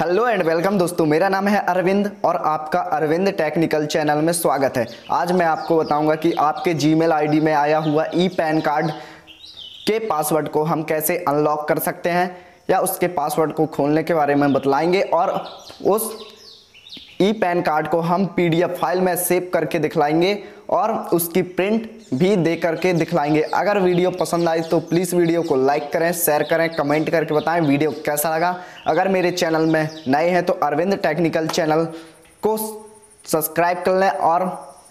hello and welcome दोस्तों मेरा नाम है अरविंद और आपका अरविंद टेक्निकल चैनल में स्वागत है आज मैं आपको बताऊंगा कि आपके जीमेल आईडी में आया हुआ ई पैन कार्ड के पासवर्ड को हम कैसे अनलॉक कर सकते हैं या उसके पासवर्ड को खोलने के बारे में बतलाएंगे और उस ई पैन कार्ड को हम पीडीएफ फाइल में सेव करके दिखलाएंगे और उसकी प्रिंट भी दे करके दिखलाएंगे अगर वीडियो पसंद आई तो प्लीज़ वीडियो को लाइक करें शेयर करें कमेंट करके बताएं वीडियो कैसा लगा अगर मेरे चैनल में नए हैं तो अरविंद टेक्निकल चैनल को सब्सक्राइब कर लें और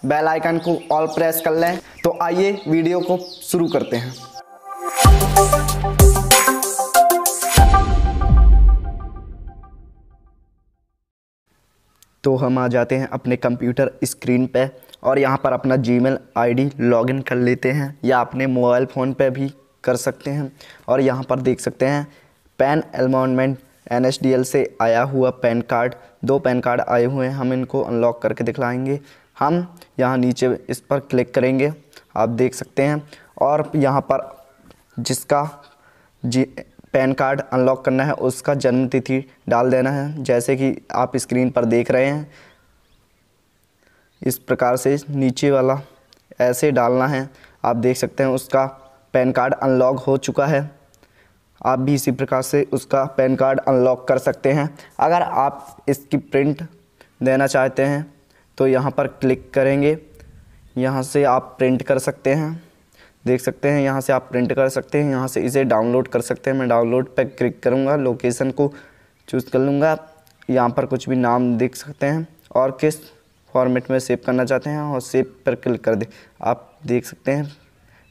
बेल आइकन को ऑल प्रेस कर लें तो आइए वीडियो को शुरू करते हैं तो हम आ जाते हैं अपने कंप्यूटर स्क्रीन पे और यहाँ पर अपना जी मेल आई लॉगिन कर लेते हैं या अपने मोबाइल फ़ोन पे भी कर सकते हैं और यहाँ पर देख सकते हैं पैन एलमोनमेंट एन से आया हुआ पैन कार्ड दो पैन कार्ड आए हुए हैं हम इनको अनलॉक करके दिखलाएंगे हम यहाँ नीचे इस पर क्लिक करेंगे आप देख सकते हैं और यहाँ पर जिसका जी पैन कार्ड अनलॉक करना है उसका जन्म तिथि डाल देना है जैसे कि आप स्क्रीन पर देख रहे हैं इस प्रकार से नीचे वाला ऐसे डालना है आप देख सकते हैं उसका पैन कार्ड अनलॉक हो चुका है आप भी इसी प्रकार से उसका पैन कार्ड अनलॉक कर सकते हैं अगर आप इसकी प्रिंट देना चाहते हैं तो यहाँ पर क्लिक करेंगे यहाँ से आप प्रिंट कर सकते हैं देख सकते हैं यहाँ से आप प्रिंट कर सकते हैं यहाँ से इसे डाउनलोड कर सकते हैं मैं डाउनलोड पर क्लिक करूँगा लोकेशन को चूज़ कर लूँगा यहाँ पर कुछ भी नाम देख सकते हैं और किस फॉर्मेट में सेव करना चाहते हैं और सेव पर क्लिक कर दे आप देख सकते हैं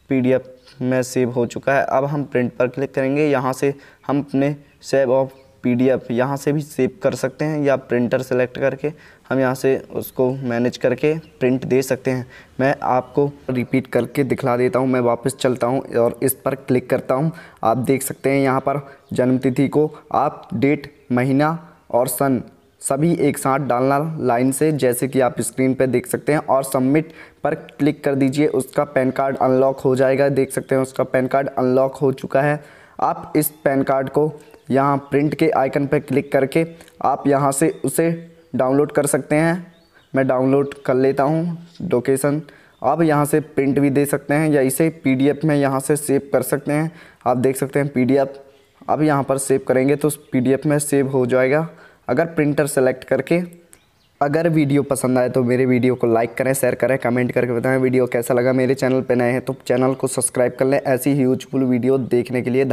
पीडीएफ में सेव हो चुका है अब हम प्रिंट पर क्लिक करेंगे यहाँ से हम अपने सेव ऑफ पीडीएफ यहाँ से भी सेव कर सकते हैं या प्रिंटर सेलेक्ट करके हम यहाँ से उसको मैनेज करके प्रिंट दे सकते हैं मैं आपको रिपीट करके दिखला देता हूँ मैं वापस चलता हूँ और इस पर क्लिक करता हूँ आप देख सकते हैं यहाँ पर जन्मतिथि को आप डेट महीना और सन सभी एक साथ डालना लाइन से जैसे कि आप स्क्रीन पर देख सकते हैं और सबमिट पर क्लिक कर दीजिए उसका पैन कार्ड अनलॉक हो जाएगा देख सकते हैं उसका पैन कार्ड अनलॉक हो चुका है आप इस पैन कार्ड को यहाँ प्रिंट के आइकन पर क्लिक करके आप यहाँ से उसे डाउनलोड कर सकते हैं मैं डाउनलोड कर लेता हूँ लोकेशन आप यहाँ से प्रिंट भी दे सकते हैं या इसे पीडीएफ में यहाँ से सेव कर सकते हैं आप देख सकते हैं पीडीएफ अब यहाँ पर सेव करेंगे तो पीडीएफ में सेव हो जाएगा अगर प्रिंटर सेलेक्ट करके अगर वीडियो पसंद आए तो मेरे वीडियो को लाइक करें शेयर करें कमेंट करके बताएं वीडियो कैसा लगा मेरे चैनल पर नए हैं तो चैनल को सब्सक्राइब कर लें ऐसी यूजफुल वीडियो देखने के लिए